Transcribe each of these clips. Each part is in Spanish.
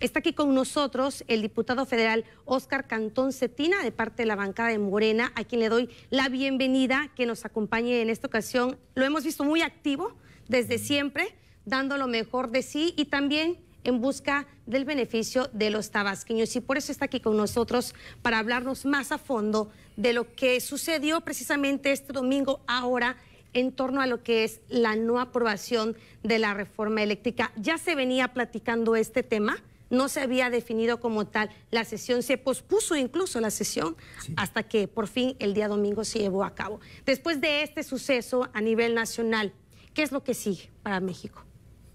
Está aquí con nosotros el diputado federal Oscar Cantón Cetina, de parte de la bancada de Morena, a quien le doy la bienvenida que nos acompañe en esta ocasión. Lo hemos visto muy activo desde siempre, dando lo mejor de sí y también en busca del beneficio de los tabasqueños. Y por eso está aquí con nosotros para hablarnos más a fondo de lo que sucedió precisamente este domingo ahora en torno a lo que es la no aprobación de la reforma eléctrica. Ya se venía platicando este tema no se había definido como tal. La sesión se pospuso incluso la sesión hasta que por fin el día domingo se llevó a cabo. Después de este suceso a nivel nacional, ¿qué es lo que sigue para México?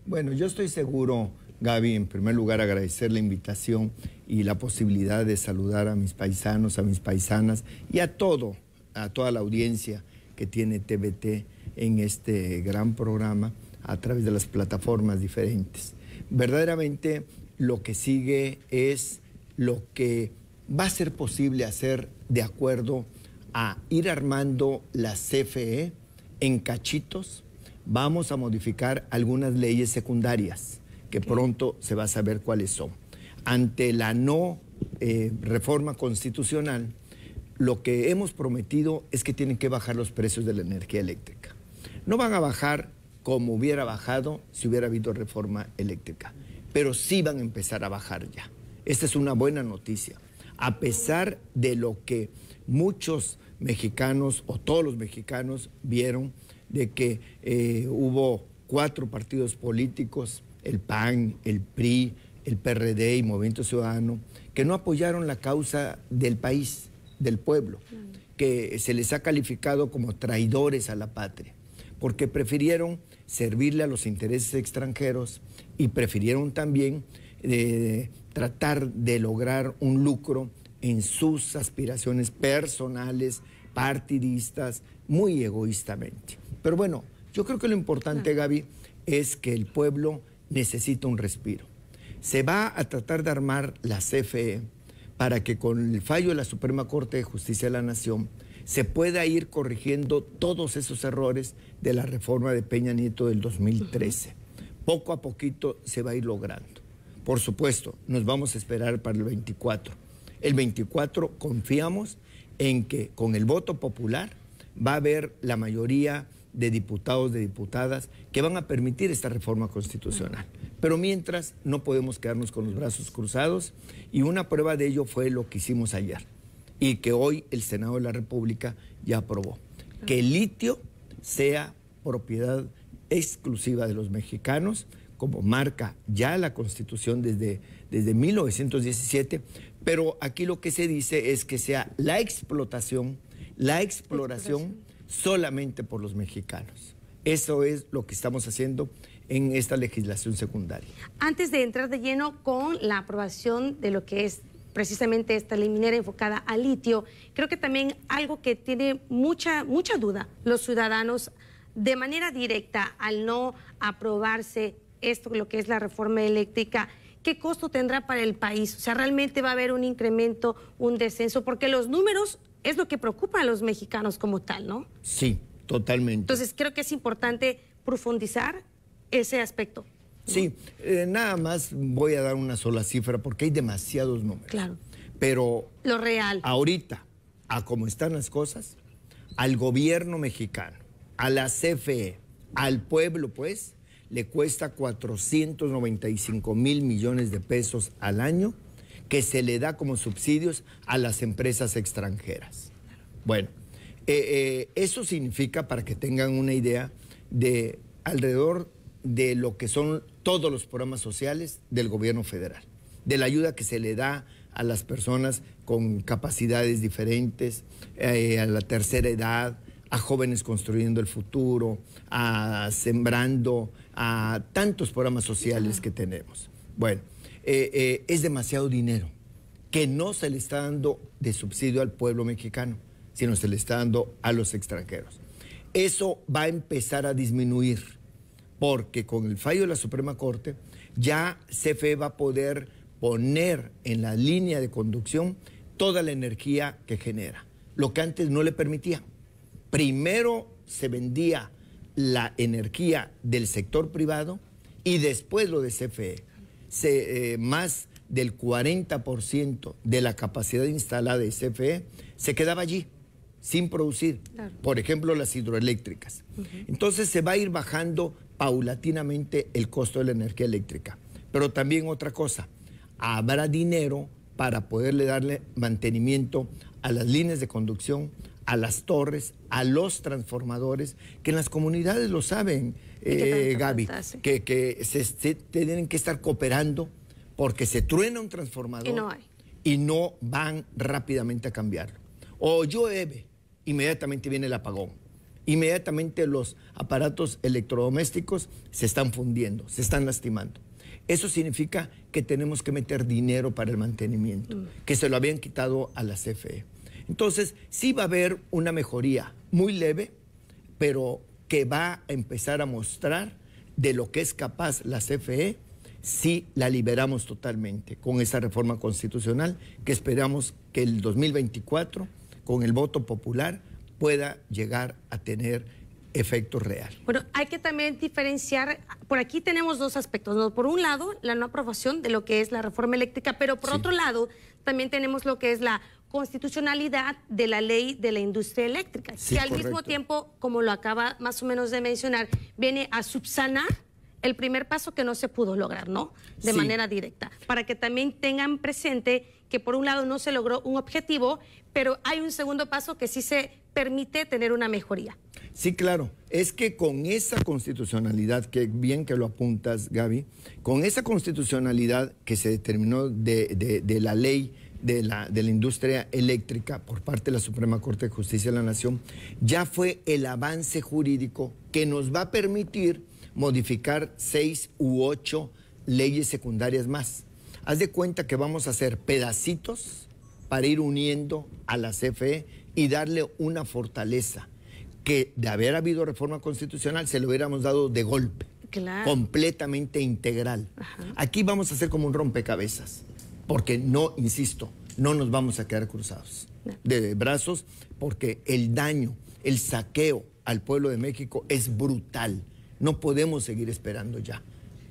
Bueno, yo estoy seguro, Gaby, en primer lugar agradecer la invitación y la posibilidad de saludar a mis paisanos, a mis paisanas y a todo, a toda la audiencia que tiene TBT en este gran programa a través de las plataformas diferentes. Verdaderamente lo que sigue es lo que va a ser posible hacer de acuerdo a ir armando la CFE en cachitos. Vamos a modificar algunas leyes secundarias que pronto se va a saber cuáles son. Ante la no eh, reforma constitucional, lo que hemos prometido es que tienen que bajar los precios de la energía eléctrica. No van a bajar como hubiera bajado si hubiera habido reforma eléctrica pero sí van a empezar a bajar ya. Esta es una buena noticia. A pesar de lo que muchos mexicanos o todos los mexicanos vieron de que eh, hubo cuatro partidos políticos, el PAN, el PRI, el PRD y Movimiento Ciudadano, que no apoyaron la causa del país, del pueblo, mm. que se les ha calificado como traidores a la patria porque prefirieron servirle a los intereses extranjeros y prefirieron también eh, tratar de lograr un lucro en sus aspiraciones personales, partidistas, muy egoístamente. Pero bueno, yo creo que lo importante, Gaby, es que el pueblo necesita un respiro. Se va a tratar de armar la CFE para que con el fallo de la Suprema Corte de Justicia de la Nación se pueda ir corrigiendo todos esos errores de la reforma de Peña Nieto del 2013. Poco a poquito se va a ir logrando. Por supuesto, nos vamos a esperar para el 24. El 24 confiamos en que con el voto popular va a haber la mayoría de diputados, de diputadas, que van a permitir esta reforma constitucional. Pero mientras no podemos quedarnos con los brazos cruzados y una prueba de ello fue lo que hicimos ayer y que hoy el Senado de la República ya aprobó. Que el litio sea propiedad exclusiva de los mexicanos, como marca ya la Constitución desde, desde 1917, pero aquí lo que se dice es que sea la explotación, la exploración solamente por los mexicanos. Eso es lo que estamos haciendo en esta legislación secundaria. Antes de entrar de lleno con la aprobación de lo que es precisamente esta ley minera enfocada al litio, creo que también algo que tiene mucha, mucha duda los ciudadanos de manera directa al no aprobarse esto, lo que es la reforma eléctrica, ¿qué costo tendrá para el país? O sea, ¿realmente va a haber un incremento, un descenso? Porque los números es lo que preocupa a los mexicanos como tal, ¿no? Sí, totalmente. Entonces, creo que es importante profundizar ese aspecto. Sí, eh, nada más voy a dar una sola cifra porque hay demasiados números. Claro. Pero. Lo real. Ahorita, a cómo están las cosas, al gobierno mexicano, a la CFE, al pueblo, pues, le cuesta 495 mil millones de pesos al año que se le da como subsidios a las empresas extranjeras. Bueno, eh, eh, eso significa, para que tengan una idea, de alrededor de lo que son todos los programas sociales del gobierno federal, de la ayuda que se le da a las personas con capacidades diferentes, eh, a la tercera edad, a jóvenes construyendo el futuro, a sembrando, a tantos programas sociales que tenemos. Bueno, eh, eh, es demasiado dinero que no se le está dando de subsidio al pueblo mexicano, sino se le está dando a los extranjeros. Eso va a empezar a disminuir porque con el fallo de la Suprema Corte ya CFE va a poder poner en la línea de conducción toda la energía que genera, lo que antes no le permitía. Primero se vendía la energía del sector privado y después lo de CFE. Eh, más del 40% de la capacidad instalada de CFE se quedaba allí, sin producir. Por ejemplo, las hidroeléctricas. Entonces se va a ir bajando paulatinamente el costo de la energía eléctrica. Pero también otra cosa, habrá dinero para poderle darle mantenimiento a las líneas de conducción, a las torres, a los transformadores, que en las comunidades lo saben, eh, Gaby, que, se, tienen que estar cooperando porque se truena un transformador y no, van rápidamente a cambiarlo. O llueve, inmediatamente viene el apagón inmediatamente los aparatos electrodomésticos se están fundiendo, se están lastimando. Eso significa que tenemos que meter dinero para el mantenimiento, mm. que se lo habían quitado a la CFE. Entonces, sí va a haber una mejoría muy leve, pero que va a empezar a mostrar de lo que es capaz la CFE si la liberamos totalmente con esa reforma constitucional que esperamos que el 2024, con el voto popular, pueda llegar a tener efecto real. Bueno, hay que también diferenciar, por aquí tenemos dos aspectos, ¿no? por un lado, la no aprobación de lo que es la reforma eléctrica, pero por otro lado, también tenemos lo que es la constitucionalidad de la ley de la industria eléctrica, que al mismo tiempo, como lo acaba más o menos de mencionar, viene a subsanar el primer paso que no se pudo lograr, ¿no? De manera directa, para que también tengan presente que por un lado no se logró un objetivo, pero hay un segundo paso que sí se permite tener una mejoría. Sí, claro. Es que con esa constitucionalidad, que bien que lo apuntas, Gaby, con esa constitucionalidad que se determinó de, la ley de la, de la, industria eléctrica por parte de la Suprema Corte de Justicia de la Nación, ya fue el avance jurídico que nos va a permitir modificar seis u ocho leyes secundarias más. Haz de cuenta que vamos a hacer pedacitos para ir uniendo a la CFE y darle una fortaleza que de haber habido reforma constitucional se lo hubiéramos dado de golpe, completamente integral. Aquí vamos a hacer como un rompecabezas, porque no, insisto, no nos vamos a quedar cruzados de brazos, porque el daño, el saqueo al pueblo de México es brutal. No podemos seguir esperando ya.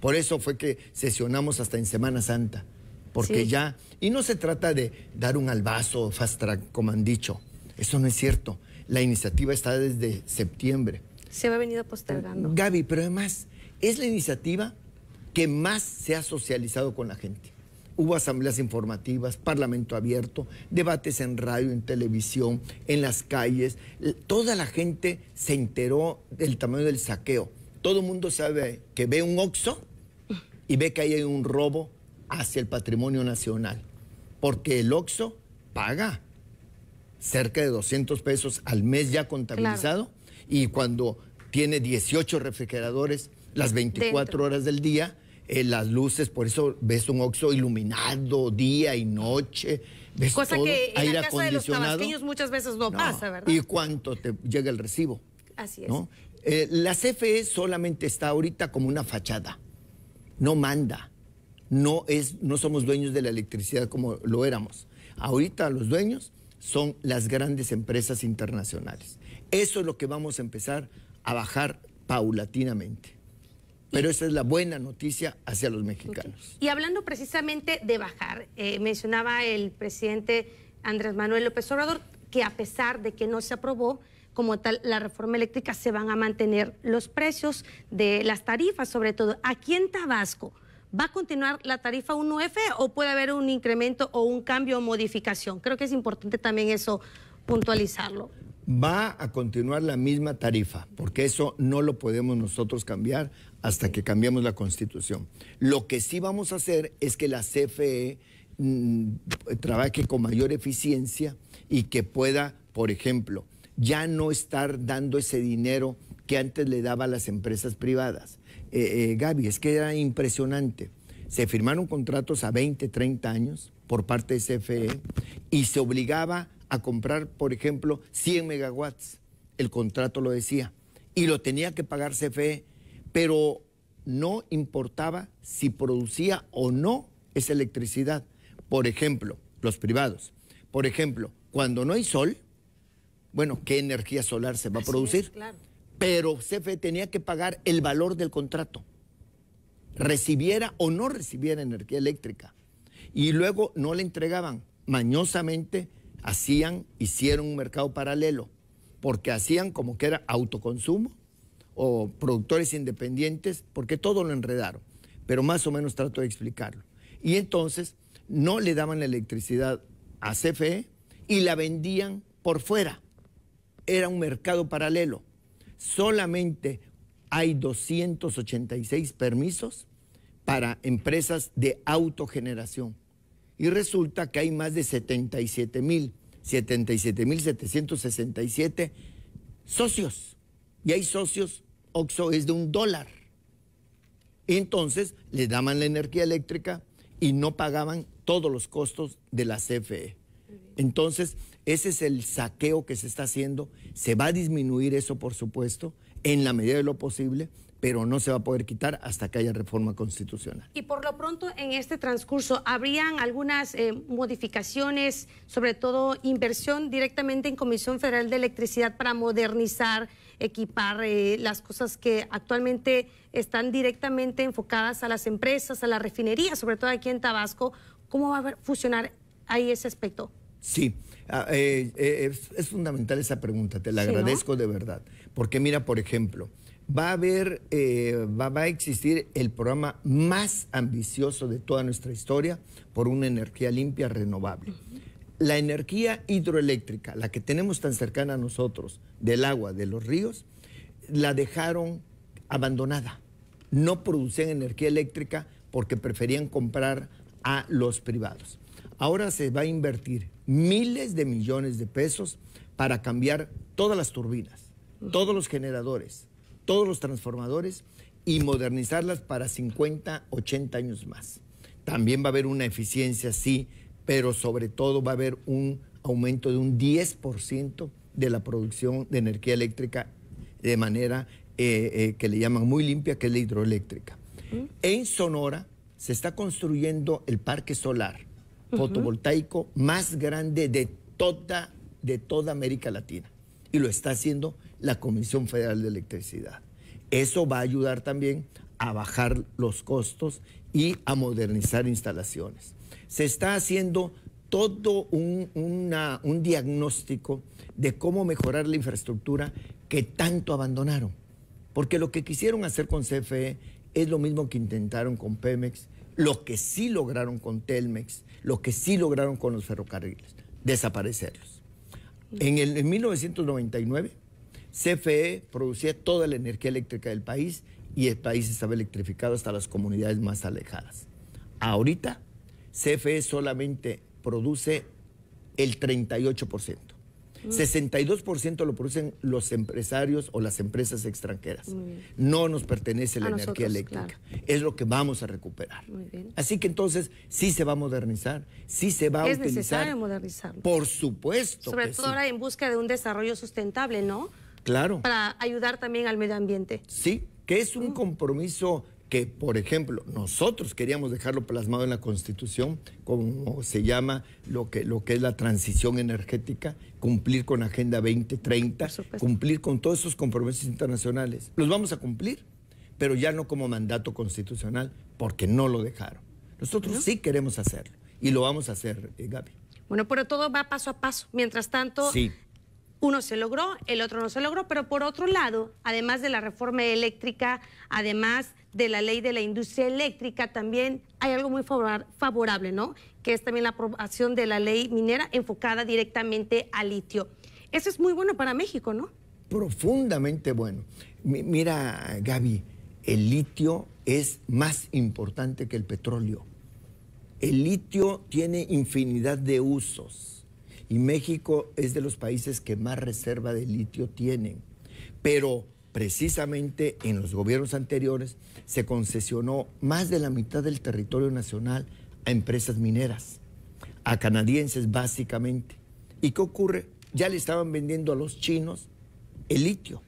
Por eso fue que sesionamos hasta en Semana Santa, porque ya, y no se trata de dar un albazo, fast track, como han dicho, eso no es cierto. La iniciativa está desde septiembre. Se ha venido postergando. Gaby, pero además es la iniciativa que más se ha socializado con la gente. Hubo asambleas informativas, parlamento abierto, debates en radio, en televisión, en las calles. Toda la gente se enteró del tamaño del saqueo. Todo el mundo sabe que ve un oxo y ve que hay un robo hacia el patrimonio nacional, porque el OXO paga cerca de 200 pesos al mes ya contabilizado y cuando tiene 18 refrigeradores las 24 horas del día, eh, las luces, por eso ves un oxo iluminado día y noche. Ves Cosa que en aire la casa de los tabasqueños muchas veces no, pasa, ¿verdad? ¿Y cuánto te llega el recibo? Así es. Eh, la CFE solamente está ahorita como una fachada no manda. No, es, no somos dueños de la electricidad como lo éramos. Ahorita los dueños son las grandes empresas internacionales. Eso es lo que vamos a empezar a bajar paulatinamente. Pero esa es la buena noticia hacia los mexicanos. Y hablando precisamente de bajar, eh, mencionaba el presidente Andrés Manuel López Obrador que a pesar de que no se aprobó, como tal la reforma eléctrica, se van a mantener los precios de las tarifas, sobre todo aquí en Tabasco. ¿Va a continuar la tarifa 1F o puede haber un incremento o un cambio o modificación? Creo que es importante también eso puntualizarlo. Va a continuar la misma tarifa, porque eso no lo podemos nosotros cambiar hasta que cambiemos la constitución. Lo que sí vamos a hacer es que la CFE mm, trabaje con mayor eficiencia y que pueda, por ejemplo, ya no estar dando ese dinero que antes le daba a las empresas privadas. Eh, eh, Gaby, es que era impresionante. Se firmaron contratos a 20, 30 años por parte de CFE y se obligaba a comprar, por ejemplo, 100 megawatts. El contrato lo decía. Y lo tenía que pagar CFE, pero no importaba si producía o no esa electricidad. Por ejemplo, los privados. Por ejemplo, cuando no hay sol, bueno, qué energía solar se va a producir. Pero CFE tenía que pagar el valor del contrato, recibiera o no recibiera energía eléctrica. Y luego no le entregaban. Mañosamente hacían, hicieron un mercado paralelo, porque hacían como que era autoconsumo o productores independientes, porque todo lo enredaron. Pero más o menos trato de explicarlo. Y entonces no le daban la electricidad a CFE y la vendían por fuera era un mercado paralelo. Solamente hay 286 permisos para empresas de autogeneración. Y resulta que hay más de 77 mil, 77 mil 767 socios. Y hay socios, OXO es de un dólar. entonces le daban la energía eléctrica y no pagaban todos los costos de la CFE. Entonces, ese es el saqueo que se está haciendo. Se va a disminuir eso, por supuesto, en la medida de lo posible, pero no se va a poder quitar hasta que haya reforma constitucional. Y por lo pronto, en este transcurso, ¿habrían algunas eh, modificaciones, sobre todo inversión directamente en Comisión Federal de Electricidad para modernizar, equipar eh, las cosas que actualmente están directamente enfocadas a las empresas, a la refinería, sobre todo aquí en Tabasco? ¿Cómo va a funcionar ahí ese aspecto? Sí, ah, eh, eh, es, fundamental esa pregunta, te la agradezco de verdad. Porque mira, por ejemplo, va a haber, eh, va, a existir el programa más ambicioso de toda nuestra historia por una energía limpia renovable. La energía hidroeléctrica, la que tenemos tan cercana a nosotros, del agua, de los ríos, la dejaron abandonada. No producían energía eléctrica porque preferían comprar a los privados. Ahora se va a invertir miles de millones de pesos para cambiar todas las turbinas, todos los generadores, todos los transformadores y modernizarlas para 50, 80 años más. También va a haber una eficiencia, sí, pero sobre todo va a haber un aumento de un 10% de la producción de energía eléctrica de manera eh, eh, que le llaman muy limpia, que es la hidroeléctrica. En Sonora se está construyendo el parque solar fotovoltaico más grande de toda, de toda América Latina. Y lo está haciendo la Comisión Federal de Electricidad. Eso va a ayudar también a bajar los costos y a modernizar instalaciones. Se está haciendo todo un diagnóstico de cómo mejorar la infraestructura que tanto abandonaron. Porque lo que quisieron hacer con CFE es lo mismo que intentaron con Pemex lo que sí lograron con Telmex, lo que sí lograron con los ferrocarriles, desaparecerlos. En, el, en 1999, CFE producía toda la energía eléctrica del país y el país estaba electrificado hasta las comunidades más alejadas. Ahorita, CFE solamente produce el 38%. 62% mm. lo producen los empresarios o las empresas extranjeras. No nos pertenece la energía eléctrica. Es lo que vamos a recuperar. Así que entonces sí se va a modernizar, sí se va a utilizar. Es necesario modernizarlo. Por supuesto. Sobre todo ahora en busca de un desarrollo sustentable, ¿no? Claro. Para ayudar también al medio ambiente. Sí, que es un mm. compromiso que, por ejemplo, nosotros queríamos dejarlo plasmado en la Constitución, como se llama lo que, lo que es la transición energética, cumplir con Agenda 2030, cumplir con todos esos compromisos internacionales. Los vamos a cumplir, pero ya no como mandato constitucional, porque no lo dejaron. Nosotros sí queremos hacerlo y lo vamos a hacer, eh, Gaby. Bueno, pero todo va paso a paso. Mientras tanto, sí. uno se logró, el otro no se logró, pero por otro lado, además de la reforma eléctrica, además de la ley de la industria eléctrica también hay algo muy favorable, ¿no? Que es también la aprobación de la ley minera enfocada directamente al litio. Eso es muy bueno para México, ¿no? Profundamente bueno. mira, Gaby, el litio es más importante que el petróleo. El litio tiene infinidad de usos y México es de los países que más reserva de litio tienen. Pero precisamente en los gobiernos anteriores se concesionó más de la mitad del territorio nacional a empresas mineras, a canadienses básicamente. ¿Y qué ocurre? Ya le estaban vendiendo a los chinos el litio.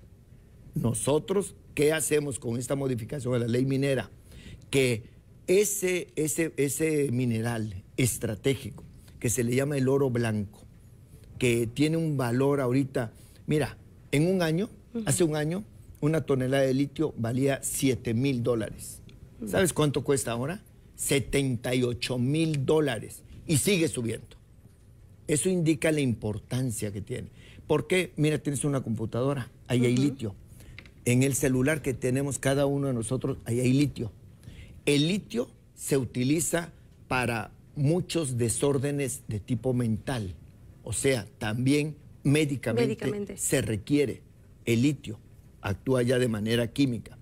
Nosotros, ¿qué hacemos con esta modificación de la ley minera? Que ese, ese, ese mineral estratégico, que se le llama el oro blanco, que tiene un valor ahorita, mira, en un año, hace un año, una tonelada de litio valía 7 mil dólares. ¿Sabes cuánto cuesta ahora? 78 mil dólares. Y sigue subiendo. Eso indica la importancia que tiene. ¿Por qué? mira, tienes una computadora, ahí hay litio. En el celular que tenemos cada uno de nosotros, ahí hay litio. El litio se utiliza para muchos desórdenes de tipo mental. O sea, también médicamente. se requiere el litio actúa ya de manera química.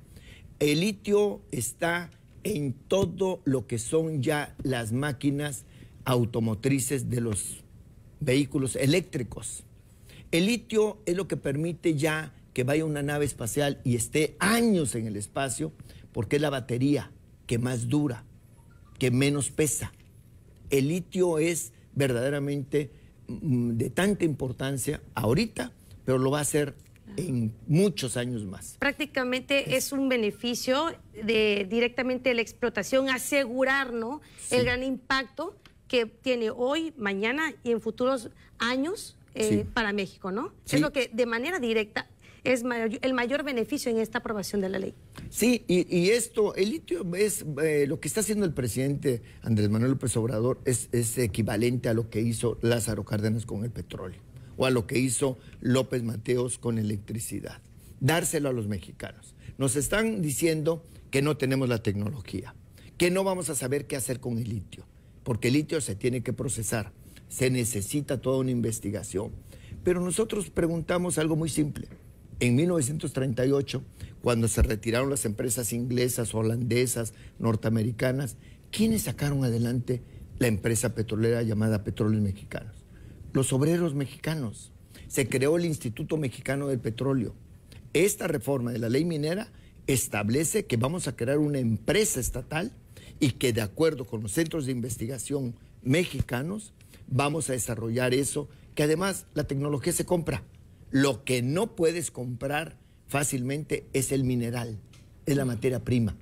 El litio está en todo lo que son ya las máquinas automotrices de los vehículos eléctricos. El litio es lo que permite ya que vaya una nave espacial y esté años en el espacio, porque es la batería que más dura, que menos pesa. El litio es verdaderamente mm, de tanta importancia ahorita, pero lo va a ser en muchos años más. Prácticamente es un beneficio de directamente de la explotación, asegurar el gran impacto que tiene hoy, mañana y en futuros años eh, para México, ¿no? Es lo que de manera directa es el mayor beneficio en esta aprobación de la ley. Sí, y, esto, el litio es eh, lo que está haciendo el presidente Andrés Manuel López Obrador es, es equivalente a lo que hizo Lázaro Cárdenas con el petróleo o a lo que hizo López Mateos con electricidad. Dárselo a los mexicanos. Nos están diciendo que no tenemos la tecnología, que no vamos a saber qué hacer con el litio, porque el litio se tiene que procesar, se necesita toda una investigación. Pero nosotros preguntamos algo muy simple. En 1938, cuando se retiraron las empresas inglesas, holandesas, norteamericanas, ¿quiénes sacaron adelante la empresa petrolera llamada Petróleos Mexicanos? los obreros mexicanos. Se creó el Instituto Mexicano del Petróleo. Esta reforma de la ley minera establece que vamos a crear una empresa estatal y que de acuerdo con los centros de investigación mexicanos vamos a desarrollar eso, que además la tecnología se compra. Lo que no puedes comprar fácilmente es el mineral, es la materia prima,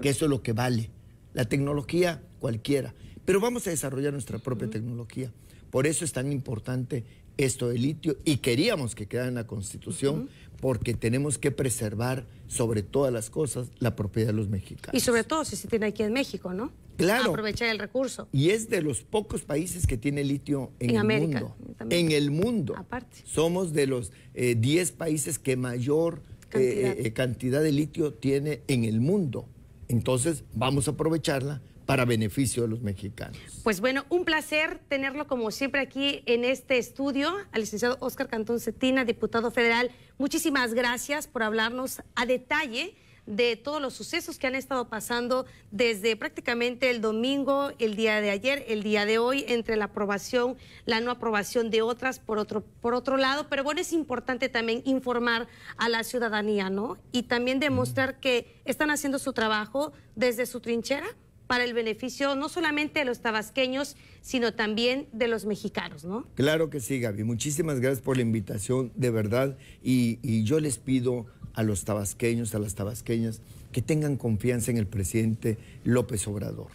que eso es lo que vale. La tecnología cualquiera, pero vamos a desarrollar nuestra propia tecnología. Por eso es tan importante esto del litio y queríamos que quedara en la Constitución porque tenemos que preservar sobre todas las cosas la propiedad de los mexicanos. Y sobre todo si se tiene aquí en México, ¿no? Claro. Aprovechar el recurso. Y es de los pocos países que tiene litio en, el América, mundo. En el mundo. Aparte. Somos de los 10 eh, países que mayor eh, eh, cantidad de litio tiene en el mundo. Entonces vamos a aprovecharla para beneficio de los mexicanos. Pues bueno, un placer tenerlo como siempre aquí en este estudio, al licenciado Óscar Cantón Cetina, diputado federal. Muchísimas gracias por hablarnos a detalle de todos los sucesos que han estado pasando desde prácticamente el domingo, el día de ayer, el día de hoy, entre la aprobación, la no aprobación de otras por otro, por otro lado. Pero bueno, es importante también informar a la ciudadanía, ¿no? Y también demostrar que están haciendo su trabajo desde su trinchera para el beneficio no solamente de los tabasqueños, sino también de los mexicanos, ¿no? Claro que sí, Gaby. Muchísimas gracias por la invitación, de verdad. Y, yo les pido a los tabasqueños, a las tabasqueñas, que tengan confianza en el presidente López Obrador,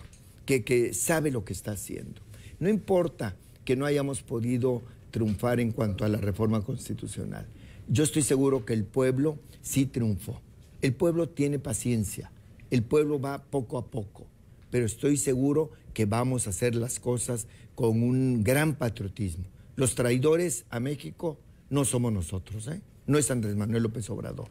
que sabe lo que está haciendo. No importa que no hayamos podido triunfar en cuanto a la reforma constitucional. Yo estoy seguro que el pueblo sí triunfó. El pueblo tiene paciencia. El pueblo va poco a poco pero estoy seguro que vamos a hacer las cosas con un gran patriotismo. Los traidores a México no somos nosotros, ¿eh? no es Andrés Manuel López Obrador.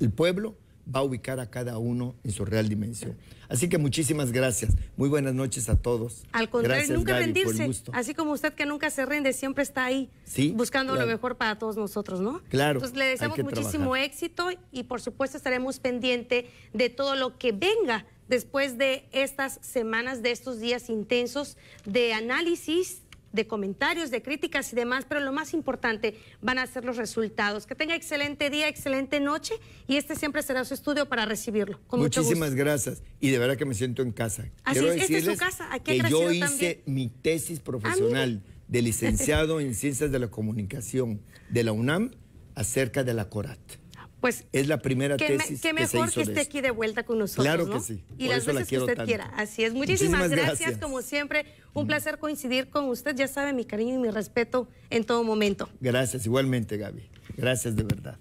El pueblo va a ubicar a cada uno en su real dimensión. Así que muchísimas gracias. Muy buenas noches a todos. Al contrario, nunca rendirse. Así como usted que nunca se rinde, siempre está ahí buscando lo mejor para todos nosotros, ¿no? Claro. Entonces le deseamos muchísimo éxito y por supuesto estaremos pendiente de todo lo que venga después de estas semanas, de estos días intensos de análisis, de comentarios, de críticas y demás, pero lo más importante van a ser los resultados. Que tenga excelente día, excelente noche y este siempre será su estudio para recibirlo. Muchísimas gracias y de verdad que me siento en casa. Así es, esta es su casa, que yo hice mi tesis profesional ah, de licenciado en Ciencias de la Comunicación de la UNAM acerca de la CORAT. Pues es la primera que tesis. Me, que mejor que, esté aquí de vuelta con nosotros. Claro que sí. y las veces que usted quiera. Así es. Muchísimas, gracias. gracias. como siempre. Un mm. placer coincidir con usted. Ya sabe mi cariño y mi respeto en todo momento. Gracias, igualmente, Gaby. Gracias de verdad.